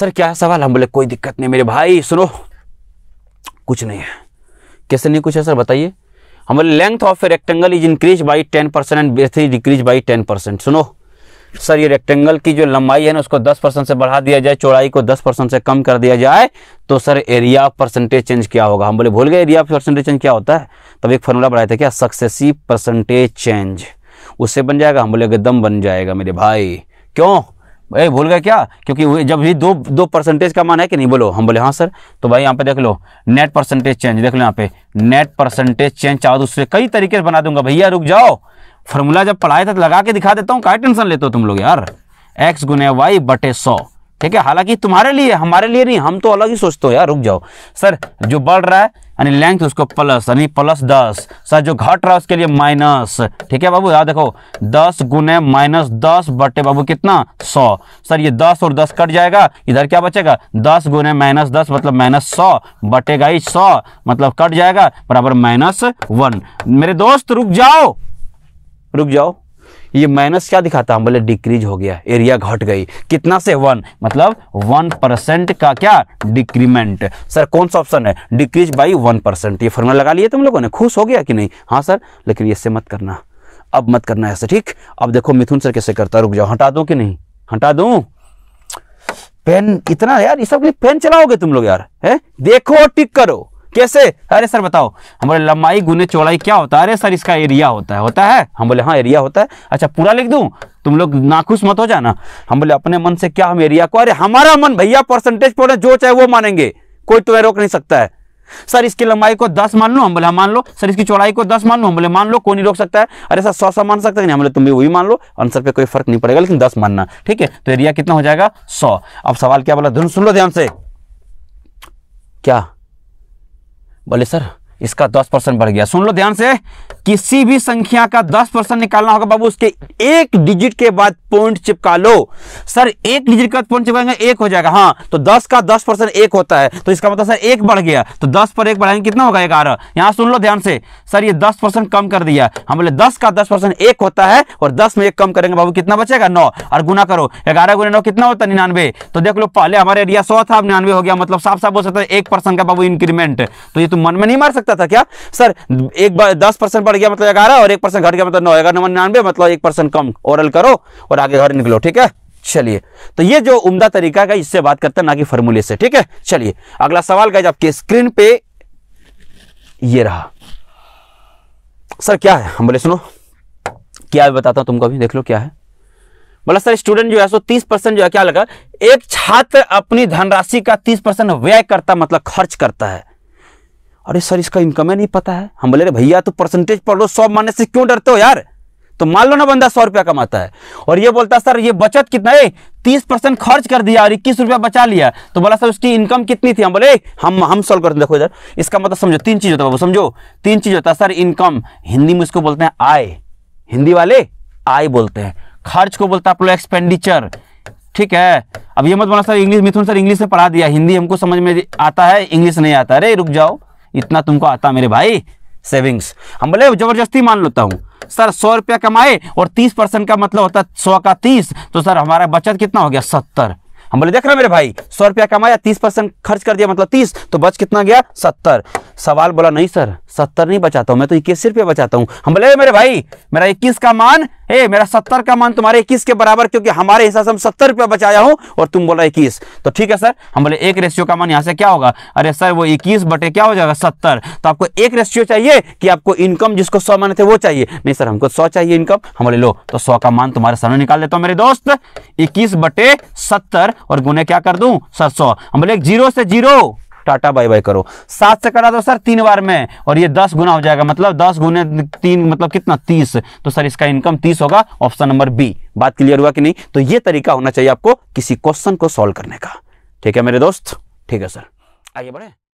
sir क्या सवाल हम बोले कोई दिक्कत नहीं मेरे भाई सुनो कुछ नहीं है कैसे नहीं कुछ है सर बताइए हम बोले length of a rectangle is increase by ten percent and beth is decrease by ten percent सुनो सर ये रेक्टेंगल की जो लंबाई है ना उसको 10 परसेंट से बढ़ा दिया जाए चौड़ाई को 10 परसेंट से कम कर दिया जाए तो सर एरिया परसेंटेज चेंज क्या होगा हम बोले भूल गए एरिया परसेंटेज चेंज क्या होता है तब एक फॉर्मूला बढ़ाया थे क्या सक्सेसिव परसेंटेज चेंज उससे बन जाएगा हम बोले एकदम बन जाएगा मेरे भाई क्यों भाई भूल गए क्या क्योंकि जब भी दो दो परसेंटेज का मान है कि नहीं बोलो हम बोले हाँ सर तो भाई यहाँ पे देख लो नेट परसेंटेज चेंज देख लो यहाँ पे नेट परसेंटेज चेंज चाहो दूसरे तो कई तरीके से बना दूंगा भैया रुक जाओ फॉर्मूला जब पढ़ाए थे तो लगा के दिखा देता हूँ क्या टेंशन लेते हो तुम लोग यार एक्स गुने वाई बटे सौ ठीक है हालांकि तुम्हारे लिए हमारे लिए नहीं हम तो अलग ही सोचते हो यार रुक जाओ सर जो बढ़ रहा है यानी लेंथ उसको प्लस यानी प्लस दस सर जो घट रहा है उसके लिए माइनस ठीक है बाबू यहाँ देखो दस गुने माइनस दस बटे बाबू कितना सौ सर ये दस और दस कट जाएगा इधर क्या बचेगा दस गुने माइनस दस मतलब माइनस सौ बटेगा ही सौ मतलब कट जाएगा बराबर माइनस वन मेरे दोस्त रुक जाओ रुक जाओ ये माइनस क्या दिखाता हम बोले डिक्रीज हो गया एरिया घट गई कितना से वन मतलब वन परसेंट का क्या डिक्रीमेंट सर कौन सा ऑप्शन है डिक्रीज बाई वन परसेंट ये फॉर्मूला लगा लिए तुम लोगों ने खुश हो गया कि नहीं हाँ सर लेकिन इससे मत करना अब मत करना ऐसे ठीक अब देखो मिथुन सर कैसे करता रुक जाओ हटा दो कि नहीं हटा दो पेन इतना यार ये सब पेन चलाओगे तुम लोग यार है देखो टिक करो कैसे अरे सर बताओ हम बोले लंबाई गुने चौड़ाई क्या होता है अरे सर इसका एरिया होता है होता है हम बोले हाँ एरिया होता है अच्छा पूरा लिख दूँ तुम लोग नाखुश मत हो जाना हम बोले अपने मन से क्या हम एरिया को अरे हमारा मन भैया परसेंटेज पॉइंट जो चाहे वो मानेंगे कोई तुम्हें तो रोक नहीं सकता है सर इसकी लंबाई को दस मान लो हम बोले हाँ, मान लो सर इसकी चौड़ाई को दस मान लो हम बोले मान लो कोई नहीं रोक सकता है अरे सर सौ सौ मान सकते नहीं हम बोले तुम भी वही मान लो आंसर पे कोई फर्क नहीं पड़ेगा लेकिन दस मानना ठीक है तो एरिया कितना हो जाएगा सौ अब सवाल क्या बोला धुन सुन लो ध्यान से क्या बोले सर इसका दस परसेंट बढ़ गया सुन लो ध्यान से किसी भी संख्या का दस परसेंट निकालना होगा बाबू उसके एक डिजिट के बाद पॉइंट चिपका लो सर एक डिजिट के बाद पॉइंट चिपकाएंगे एक हो जाएगा हाँ तो दस का दस परसेंट एक होता है तो इसका मतलब सर एक बढ़ गया तो दस पर एक बढ़ाएंगे कितना होगा ग्यारह यहाँ सुन लो ध्यान से सर ये दस परसेंट कम कर दिया हम बोले दस का दस परसेंट एक होता है और दस में एक कम करेंगे बाबू कितना बचेगा नौ और गुना करो ग्यारह गुना नौ कितना होता है निन्यानवे तो देख लो पहले हमारे एरिया सौ था अब निन्यानवे हो गया मतलब साफ साफ बोल सकता है एक परसेंट का बाबू इंक्रीमेंट तो ये तुम तो मन में नहीं मार सकते सकता था क्या सर एक बार दस परसेंट बढ़ गया मतलब ग्यारह और एक परसेंट घट गया मतलब नौ ग्यारह नंबर निन्यानवे मतलब एक परसेंट कम ओरल करो और आगे घर निकलो ठीक है चलिए तो ये जो उम्दा तरीका है इससे बात करते हैं ना कि फॉर्मूले से ठीक है चलिए अगला सवाल का आपके स्क्रीन पे ये रहा सर क्या है हम बोले सुनो क्या बताता हूं तुमको अभी देख लो क्या है बोला सर स्टूडेंट जो है सो तीस परसेंट जो है क्या लगा एक छात्र अपनी धनराशि का तीस परसेंट व्यय करता मतलब खर्च करता है अरे सर इसका इनकम है नहीं पता है हम बोले भैया तो परसेंटेज पढ़ लो सौ मानने से क्यों डरते हो यार तो मान लो ना बंदा सौ रुपया कमाता है और ये बोलता सर ये बचत कितना है तीस परसेंट खर्च कर दिया और इक्कीस रुपया बचा लिया तो बोला सर उसकी इनकम कितनी थी हम बोले हम हम सोल्व करते देखो इधर इसका मतलब समझो तीन चीज होता है समझो तीन चीज होता है सर इनकम हिंदी में इसको बोलते हैं आय हिंदी वाले आय बोलते हैं खर्च को बोलता है आप लोग एक्सपेंडिचर ठीक है अब ये मत बोला sir English Mithun sir English में पढ़ा दिया हिंदी हमको समझ में आता है इंग्लिश नहीं आता अरे रुक जाओ इतना तुमको आता मेरे भाई सेविंग्स हम बोले जबरदस्ती मान लेता हूँ सर सौ रुपया कमाए और तीस परसेंट का मतलब होता है सौ का तीस तो सर हमारा बचत कितना हो गया सत्तर हम बोले देख रहे मेरे भाई सौ रुपया कमाया तीस परसेंट खर्च कर दिया मतलब तीस तो बच कितना गया सत्तर सवाल बोला नहीं सर सत्तर नहीं बचाता हूँ मैं तो इक्कीस रुपया बचाता हूँ हम बोले मेरे भाई मेरा इक्कीस का मान ए मेरा सत्तर का मान तुम्हारे इक्कीस के बराबर क्योंकि हमारे हिसाब से हम सत्तर रुपया बचाया हूँ और तुम बोला इक्कीस तो ठीक है सर हम बोले एक रेशियो का मान यहाँ से क्या होगा अरे सर वो इक्कीस बटे क्या हो जाएगा सत्तर तो आपको एक रेशियो चाहिए कि आपको इनकम जिसको सौ माने थे वो चाहिए नहीं सर हमको सौ चाहिए इनकम हम बोले लो तो सौ का मान तुम्हारे सामने निकाल देता हूँ मेरे दोस्त इक्कीस बटे सत्तर और गुने क्या कर दू सर सौ हम बोले जीरो से जीरो टाटा बाय बाय करो सात से करा दो सर तीन बार में और ये दस गुना हो जाएगा मतलब दस गुने तीन मतलब कितना तीस तो सर इसका इनकम तीस होगा ऑप्शन नंबर बी बात क्लियर हुआ कि नहीं तो ये तरीका होना चाहिए आपको किसी क्वेश्चन को सॉल्व करने का ठीक है मेरे दोस्त ठीक है सर आइए बढ़े